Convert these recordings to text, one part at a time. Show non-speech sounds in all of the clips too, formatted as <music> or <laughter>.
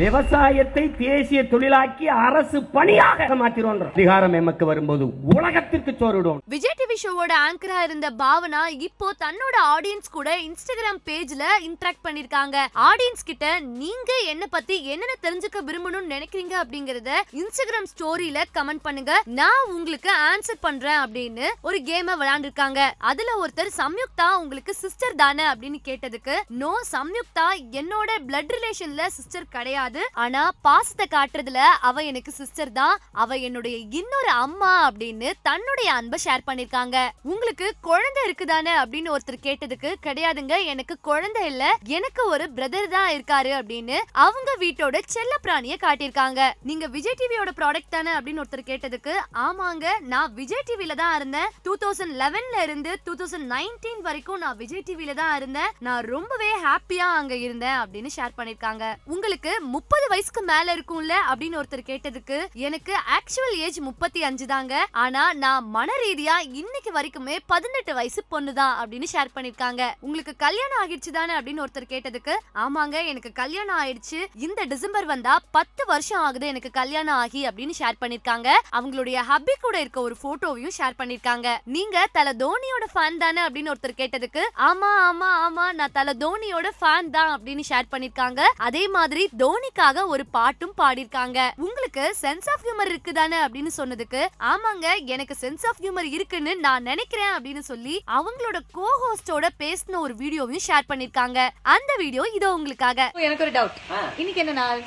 விவசாயத்தை தேசிய தொழிலாக்கி அரசு பணியாக மாற்றிடுவோம் அதிகாரம் எமக்கு வரும்போது உலகத்திற்கு சோறுடும் விஜய் டிவி ஷோவோட ஆங்கரா இருந்த பாவனா இப்போ தன்னோட ஆடியன்ஸ் கூட இன்ஸ்டாகிராம் பேஜ்ல இன்டராக்ட் பண்ணிருக்காங்க ஆடியன்ஸ் கிட்ட நீங்க என்ன பத்தி என்னென்ன தெரிஞ்சுக்க விரும்பணும்னு நினைக்கிறீங்க அப்படிங்கறத இன்ஸ்டாகிராம் ஸ்டோரியில கமெண்ட் பண்ணுங்க நான் உங்களுக்கு ஆன்சர் பண்றேன் அப்படின்னு ஒரு கேம் விளையாண்டுருக்காங்க அதுல ஒருத்தர் சம்யுக்தா உங்களுக்கு சிஸ்டர் தானே அப்படின்னு கேட்டதுக்கு நோ சம்யுக்தா என்னோட பிளட் ரிலேஷன்ல சிஸ்டர் கிடையாது கிடையாது ஆனா பாசத்தை காட்டுறதுல அவ எனக்கு சிஸ்டர் தான் அவ என்னுடைய இன்னொரு அம்மா அப்படின்னு தன்னுடைய அன்பை ஷேர் பண்ணிருக்காங்க உங்களுக்கு குழந்தை இருக்குதானே அப்படின்னு ஒருத்தர் கேட்டதுக்கு கிடையாதுங்க எனக்கு குழந்தை இல்ல எனக்கு ஒரு பிரதர் தான் இருக்காரு அப்படின்னு அவங்க வீட்டோட செல்ல பிராணிய காட்டியிருக்காங்க நீங்க விஜய் டிவியோட ப்ராடக்ட் தானே அப்படின்னு ஒருத்தர் கேட்டதுக்கு ஆமாங்க நான் விஜய் டிவில தான் இருந்தேன் டூ தௌசண்ட் லெவன்ல இருந்து டூ தௌசண்ட் நைன்டீன் வரைக்கும் நான் விஜய் டிவில தான் இருந்தேன் நான் ரொம்பவே ஹாப்பியா அங்க இருந்தேன் அப்படின்னு ஷேர் பண்ணிருக்காங்க உங்களுக்கு முப்பது வயசுக்கு மேல இருக்கும்ல அப்படின்னு ஒருத்தர் கேட்டதுக்கு எனக்கு ஆக்சுவல் ஏஜ் முப்பத்தி அஞ்சு தாங்க ஆனா நான் மன ரீதியா இன்னைக்கு வரைக்குமே பதினெட்டு வயசு பொண்ணு தான் அப்படின்னு ஷேர் பண்ணிருக்காங்க உங்களுக்கு கல்யாணம் ஆகிடுச்சு தானே அப்படின்னு ஒருத்தர் கேட்டதுக்கு ஆமாங்க எனக்கு கல்யாணம் ஆயிடுச்சு இந்த டிசம்பர் வந்தா பத்து வருஷம் ஆகுது எனக்கு கல்யாணம் ஆகி அப்படின்னு ஷேர் பண்ணிருக்காங்க அவங்களுடைய ஹப்பி கூட இருக்க ஒரு போட்டோவையும் ஷேர் பண்ணிருக்காங்க நீங்க தல தோனியோட ஃபேன் தானே அப்படின்னு ஒருத்தர் கேட்டதுக்கு ஆமா ஆமா ஆமா நான் தல தோனியோட ஃபேன் தான் அப்படின்னு ஷேர் பண்ணிருக்காங்க அதே மாதிரி தோனி தோனிக்காக ஒரு பாட்டும் பாடியிருக்காங்க உங்களுக்கு சென்ஸ் ஆஃப் ஹியூமர் இருக்குதானே அப்படின்னு சொன்னதுக்கு ஆமாங்க எனக்கு சென்ஸ் ஆஃப் ஹியூமர் இருக்குன்னு நான் நினைக்கிறேன் அப்படின்னு சொல்லி அவங்களோட கோ ஹோஸ்டோட பேசின ஒரு வீடியோவையும் ஷேர் பண்ணிருக்காங்க அந்த வீடியோ இதோ உங்களுக்காக எனக்கு ஒரு டவுட் இன்னைக்கு என்ன நாள்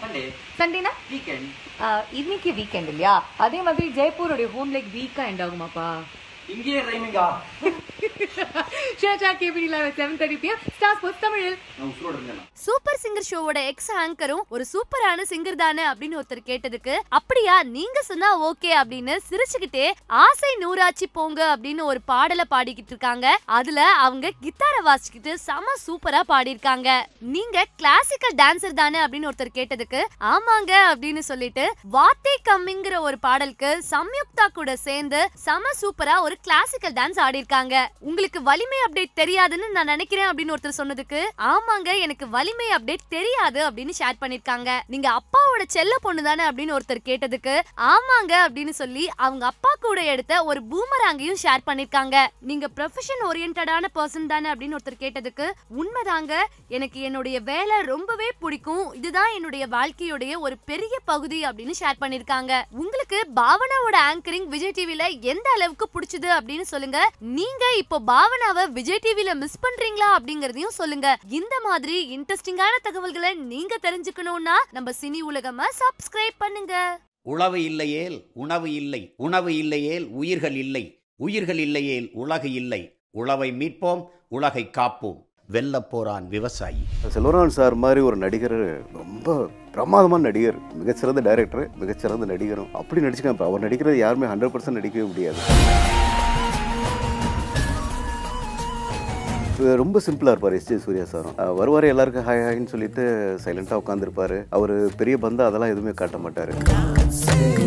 சண்டேனா இன்னைக்கு வீக்கெண்ட் இல்லையா அதே மாதிரி ஜெய்ப்பூருடைய ஹோம் லைக் வீக்கா எண்ட் ஆகுமாப்பா இங்கேயே <laughs> சூப்பர் சிங்கர் ஷோவோட எக்ஸ் ஆங்கரும் ஒரு சூப்பரான சிங்கர் தானே அப்படின்னு ஒருத்தர் கேட்டதுக்கு அப்படியா நீங்க சொன்னா ஓகே அப்படின்னு சிரிச்சுக்கிட்டே ஆசை நூறாச்சி போங்க அப்படின்னு ஒரு பாடலை பாடிக்கிட்டு இருக்காங்க அதுல அவங்க கித்தாரை வாசிக்கிட்டு செம சூப்பரா பாடியிருக்காங்க நீங்க கிளாசிக்கல் டான்சர் தானே அப்படின்னு ஒருத்தர் கேட்டதுக்கு ஆமாங்க அப்படின்னு சொல்லிட்டு வாத்தே கம்மிங்கிற ஒரு பாடலுக்கு சம்யுக்தா கூட சேர்ந்து செம சூப்பரா ஒரு கிளாசிக்கல் டான்ஸ் ஆடிருக்காங்க உங்களுக்கு வலிமை அப்டேட் தெரியாதுன்னு நான் நினைக்கிறேன் அப்படின்னு ஒருத்தர் சொன்னதுக்கு ஆமாங்க எனக்கு வலிமை அப்டேட் தெரியாது அப்படின்னு ஷேர் பண்ணிருக்காங்க நீங்க அப்பாவோட செல்ல பொண்ணு தானே அப்படின்னு ஒருத்தர் கேட்டதுக்கு ஆமாங்க அப்படின்னு சொல்லி அவங்க அப்பா கூட எடுத்த ஒரு பூமராங்கையும் ஷேர் பண்ணிருக்காங்க நீங்க ப்ரொஃபஷன் ஓரியன்டான பர்சன் தானே அப்படின்னு ஒருத்தர் கேட்டதுக்கு உண்மைதாங்க எனக்கு என்னுடைய வேலை ரொம்பவே பிடிக்கும் இதுதான் என்னுடைய வாழ்க்கையுடைய ஒரு பெரிய பகுதி அப்படின்னு ஷேர் பண்ணிருக்காங்க உங்களுக்கு பாவனாவோட ஆங்கரிங் விஜய் டிவில எந்த அளவுக்கு பிடிச்சது அப்படின்னு சொல்லுங்க நீங்க இப்போ பாவனாவை விஜய் டிவில மிஸ் பண்றீங்களா அப்படிங்கறதையும் சொல்லுங்க இந்த மாதிரி இன்ட்ரெஸ்டிங்கான தகவல்களை நீங்க தெரிஞ்சுக்கணும்னா நம்ம சினி உலகமா சப்ஸ்கிரைப் பண்ணுங்க உழவு இல்லையேல் உணவு இல்லை உணவு இல்லையேல் உயிர்கள் இல்லை உயிர்கள் இல்லையேல் உலகு இல்லை உழவை மீட்போம் உலகை காப்போம் வெல்ல போறான் விவசாயி செல்வராஜ் சார் மாதிரி ஒரு நடிகர் ரொம்ப பிரமாதமான நடிகர் மிகச்சிறந்த டைரக்டர் மிகச்சிறந்த நடிகரும் அப்படி நடிச்சுக்கா அவர் நடிக்கிறது யாருமே ஹண்ட்ரட் பர்சன்ட் நடிக்கவே முடியாது ரொம்ப சிம்பிளாக இருப்பார் எஸ் ஜே சூர்யா சாரும் வருவார் எல்லாருக்கும் ஹாய் ஹாய்னு சொல்லிட்டு சைலண்ட்டாக உட்காந்துருப்பார் அவர் பெரிய பந்தா அதெல்லாம் எதுவுமே காட்ட மாட்டார்